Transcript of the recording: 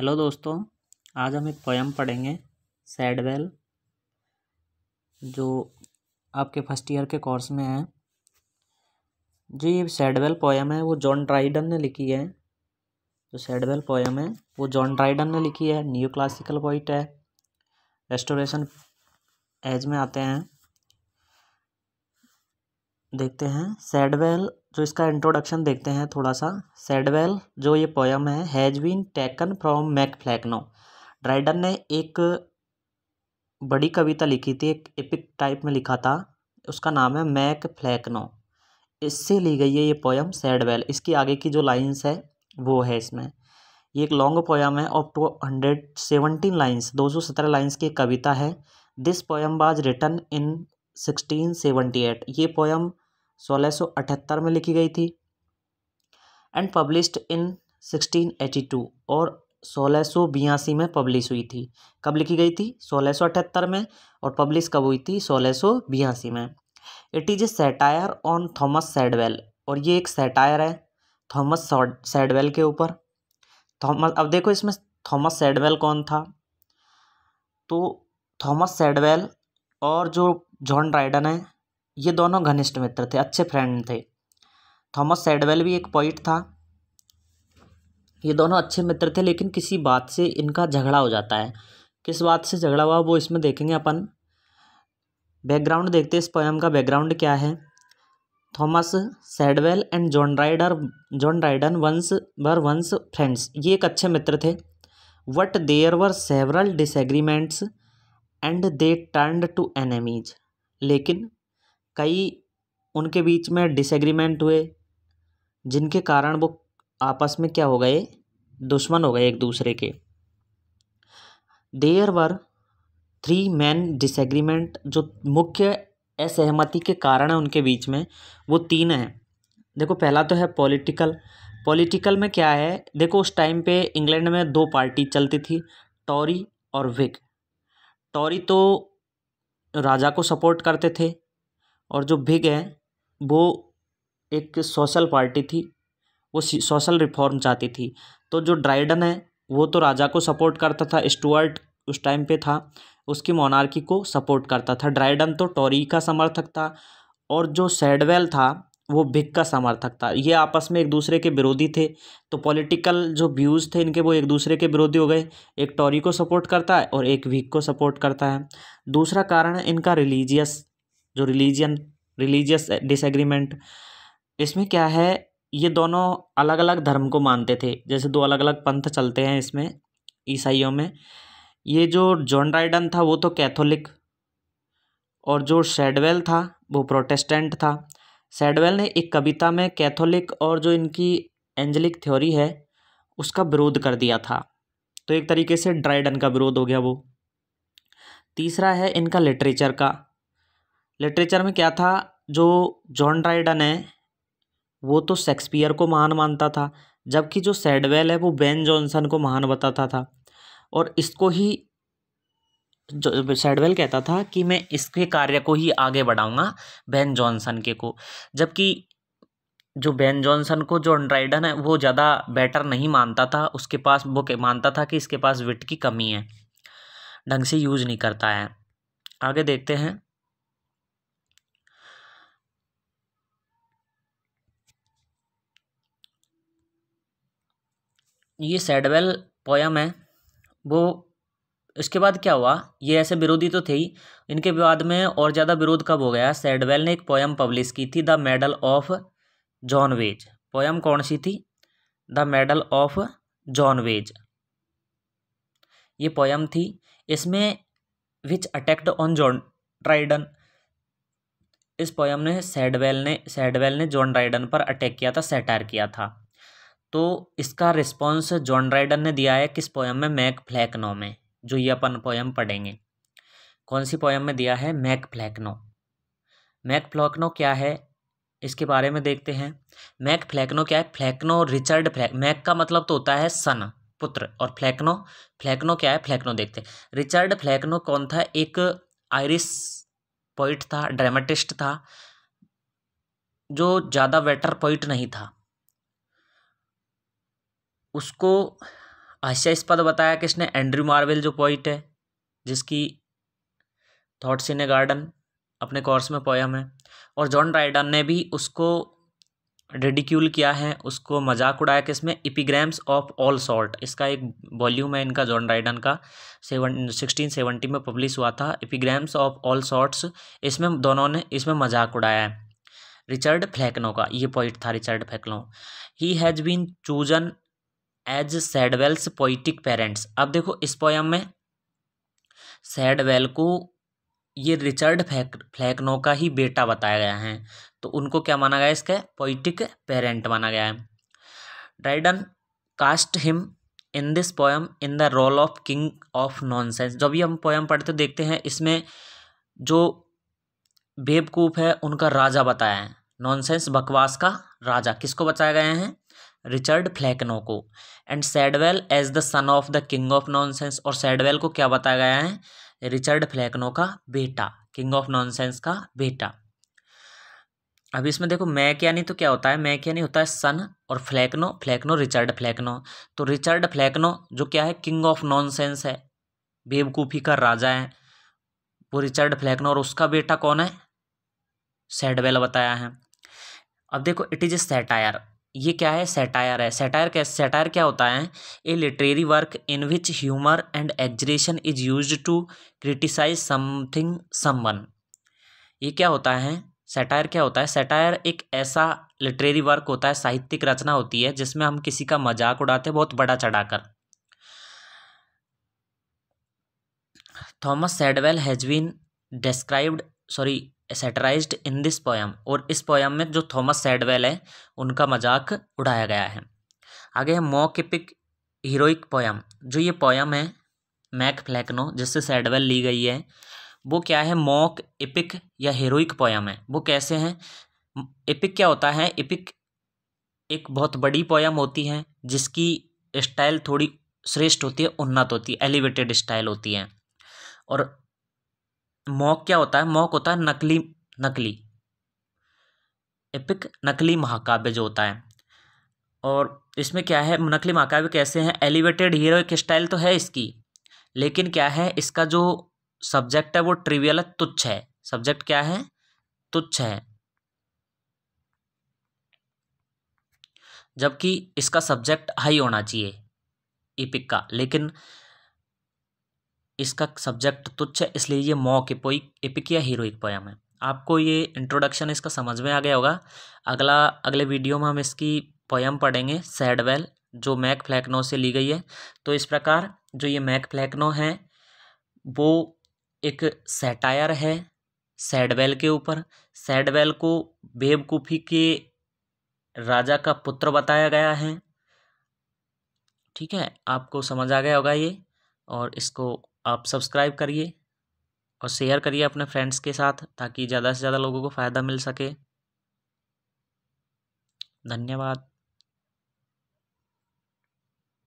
hello दोस्तों आज हम एक पोयम पढ़ेंगे सैडवेल जो आपके फर्स्ट ईयर के कोर्स में है जो ये सैडवेल पोयम है वो जॉन ड्राइडन ने लिखी है जो सैडवेल बेल पोयम है वो जॉन ड्राइडन ने लिखी है न्यू क्लासिकल पॉइंट है रेस्टोरेशन एज में आते हैं देखते हैं सैडवेल जो इसका इंट्रोडक्शन देखते हैं थोड़ा सा सैडवेल जो ये पोयम है has been taken from Mac Flecknoe Dryden ने एक बड़ी कविता लिखी थी एक एपिक टाइप में लिखा था उसका नाम है मैक फ्लैकनो इससे ली गई है ये पोयम सैडवेल इसकी आगे की जो लाइन्स है वो है इसमें ये एक लॉन्ग पोयम है of two hundred seventeen lines दो सौ सत्रह लाइन्स की कविता है this poem was written in sixteen seventy eight ये पोयम सोलह में लिखी गई थी एंड पब्लिश्ड इन 1682 और सोलह में पब्लिश हुई थी कब लिखी गई थी सोलह में और पब्लिश कब हुई थी सोलह में it is a satire on Thomas Shadwell और ये एक सेटायर है थॉमस सैडवेल के ऊपर थॉमस अब देखो इसमें थॉमस सैडवेल कौन था तो थॉमस सैडवेल और जो जॉन राइडन है ये दोनों घनिष्ठ मित्र थे अच्छे फ्रेंड थे थॉमस सेडवेल भी एक पॉइंट था ये दोनों अच्छे मित्र थे लेकिन किसी बात से इनका झगड़ा हो जाता है किस बात से झगड़ा हुआ वो इसमें देखेंगे अपन बैकग्राउंड देखते हैं इस पोएम का बैकग्राउंड क्या है Thomas Shadwell and John Dryden John Dryden once were once friends ये एक अच्छे मित्र थे but there were several disagreements and they turned to enemies लेकिन कई उनके बीच में डिसएग्रीमेंट हुए जिनके कारण वो आपस में क्या हो गए दुश्मन हो गए एक दूसरे के there were three main disagreement जो मुख्य असहमति के कारण है उनके बीच में वो तीन हैं देखो पहला तो है पॉलिटिकल पॉलिटिकल में क्या है देखो उस टाइम पे इंग्लैंड में दो पार्टी चलती थी टॉरी और विग टॉरी तो राजा को सपोर्ट करते थे और जो भिग है वो एक सोशल पार्टी थी वो सोशल रिफॉर्म चाहती थी तो जो ड्राइडन है वो तो राजा को सपोर्ट करता था स्टुअर्ट उस टाइम पे था उसकी मोनार्की को सपोर्ट करता था ड्राइडन तो टोरी का समर्थक था और जो सैडवेल था वो भिग का समर्थक था ये आपस में एक दूसरे के विरोधी थे तो पॉलिटिकल जो व्यूज़ थे इनके वो एक दूसरे के विरोधी हो गए एक टॉरी को सपोर्ट करता है और एक भिग को सपोर्ट करता है दूसरा कारण है इनका रिलीजियस जो रिलीजन रिलीजियस डिसएग्रीमेंट इसमें क्या है ये दोनों अलग अलग धर्म को मानते थे जैसे दो अलग अलग पंथ चलते हैं इसमें ईसाइयों में ये जो जॉन राइडन था वो तो कैथोलिक और जो शेडवेल था वो प्रोटेस्टेंट था सेडवेल ने एक कविता में कैथोलिक और जो इनकी एंजलिक थ्योरी है उसका विरोध कर दिया था तो एक तरीके से ड्राइडन का विरोध हो गया वो तीसरा है इनका लिटरेचर का लिटरेचर में क्या था जो जॉन ड्राइडन है वो तो शेक्सपियर को महान मानता था जबकि जो सैडवेल है वो बेन जॉनसन को महान बताता था और इसको ही जो सैडवेल कहता था कि मैं इसके कार्य को ही आगे बढ़ाऊंगा बेन जॉनसन के को जबकि जो बेन जॉनसन को जॉन ड्राइडन है वो ज़्यादा बेटर नहीं मानता था उसके पास वो मानता था कि इसके पास विट की कमी है ढंग से यूज़ नहीं करता है आगे देखते हैं ये सैडवेल पोयम है वो इसके बाद क्या हुआ ये ऐसे विरोधी तो थे ही इनके बाद में और ज़्यादा विरोध कब हो गया सैडवेल ने एक पोयम पब्लिश की थी the medal of John Bayes poem कौन सी थी the medal of John Bayes ये पोयम थी इसमें which attacked on John Dryden इस पोयम ने सैडवेल ने सैडवेल ने जॉन ड्राइडन पर अटैक किया था सेटार किया था तो इसका रिस्पॉन्स जॉन राइडन ने दिया है किस पोयम में मैक फ्लैकनो में जो ये अपन पोयम पढ़ेंगे कौन सी पोयम में दिया है मैक फ्लैकनो मैक फ्लैकनो क्या है इसके बारे में देखते हैं मैक फ्लैकनो क्या है फ्लैकनो रिचर्ड फ्लैक मैक का मतलब तो होता है सन पुत्र और फ्लैकनो फ्लैकनो क्या है फ्लैकनो देखते हैं रिचर्ड फ्लैकनो कौन था एक आयरिश पोइट था ड्रामेटिस्ट था जो ज़्यादा वेटर पोइट नहीं था उसको हास्यास्पद बताया किसने एंड्री मार्वेल जो पॉइट है जिसकी थॉट्स इन ए गार्डन अपने कोर्स में पोयम है और जॉन राइडन ने भी उसको रेडिक्यूल किया है उसको मजाक उड़ाया कि इसमें इपिग्राम्स ऑफ ऑल सॉर्ट इसका एक वॉल्यूम है इनका जॉन राइडन का सेवन सिक्सटीन सेवनटी में पब्लिश हुआ था इपिग्राम्स ऑफ ऑल सॉर्ट्स इसमें दोनों ने इसमें मजाक उड़ाया है रिचर्ड फ्लैकनो का ये पॉइंट था Richard Flecknoe he has been chosen as Shadwell's poetic parents अब देखो इस पोयम में सैडवेल को ये रिचर्ड फैक फ्लैकनो का ही बेटा बताया गया है तो उनको क्या माना गया इसके पोइटिक पेरेंट माना गया है Dryden cast him in this poem in the role of king of nonsense जब भी हम पोयम पढ़ते देखते हैं इसमें जो बेबकूफ है उनका राजा बताया है नॉनसेंस बकवास का राजा किसको बताया गया है रिचर्ड फ्लैकनो को and Shadwell as the son of the king of nonsense और सैडवेल को क्या बताया गया है रिचर्ड फ्लैकनो का बेटा किंग ऑफ नॉनसेंस का बेटा अब इसमें देखो यानी तो क्या होता है यानी होता है सन और फ्लैकनो फ्लैकनो रिचर्ड फ्लैकनो तो रिचर्ड फ्लैकनो जो क्या है किंग ऑफ नॉनसेंस है बेवकूफ़ी का राजा है वो रिचर्ड फ्लैकनो और उसका बेटा कौन है सैडवेल बताया है अब देखो इट इज़ ए सेटायर ये क्या है सेटायर है सेटायर क्या सेटायर क्या होता है a literary work in which humour and exaggeration is use to criticise something someone ये क्या होता है सेटायर क्या होता है सेटायर एक ऐसा लिटरेरी वर्क होता है साहित्यिक रचना होती है जिसमें हम किसी का मजाक उड़ाते बहुत बड़ा चढ़ाकर Thomas Shadwell has been described sorry satirise in this poem और इस पोयम में जो थॉमस सेडवेल है उनका मजाक उड़ाया गया है आगे है मोकिपिक हीरोइक पोयम जो ये पोयम है मैक फ्लैकनो जिससे सेडवेल ली गई है वो क्या है मॉक इपिक या हीरोइक पोयम है वो कैसे हैं इपिक क्या होता है इपिक एक बहुत बड़ी पोयम होती है जिसकी स्टाइल थोड़ी श्रेष्ठ होती है उन्नत होती है एलिवेटेड स्टाइल होती है और मॉक क्या होता है मॉक होता है नकली नकली एपिक नकली महाकाव्य जो होता है और इसमें क्या है नकली महाकाव्य कैसे हैं एलिवेटेड एक स्टाइल तो है इसकी लेकिन क्या है इसका जो सब्जेक्ट है वो ट्रिवियल है तुच्छ है सब्जेक्ट क्या है तुच्छ है जबकि इसका सब्जेक्ट हाई होना चाहिए ईपिक का लेकिन इसका सब्जेक्ट तुच्छ है इसलिए ये मॉक एपोइक एपिक या हीरोइक पोयम है आपको ये इंट्रोडक्शन इसका समझ में आ गया होगा अगला अगले वीडियो में हम इसकी पोयम पढ़ेंगे सैडवेल जो मैक फ्लैकनो से ली गई है तो इस प्रकार जो ये मैक फ्लैकनो है वो एक सेटायर है सैडवेल के ऊपर सैडवेल को बेबकूफ़ी के राजा का पुत्र बताया गया है ठीक है आपको समझ आ गया होगा ये और इसको आप सब्सक्राइब करिए और शेयर करिए अपने फ्रेंड्स के साथ ताकि ज़्यादा से ज़्यादा लोगों को फ़ायदा मिल सके धन्यवाद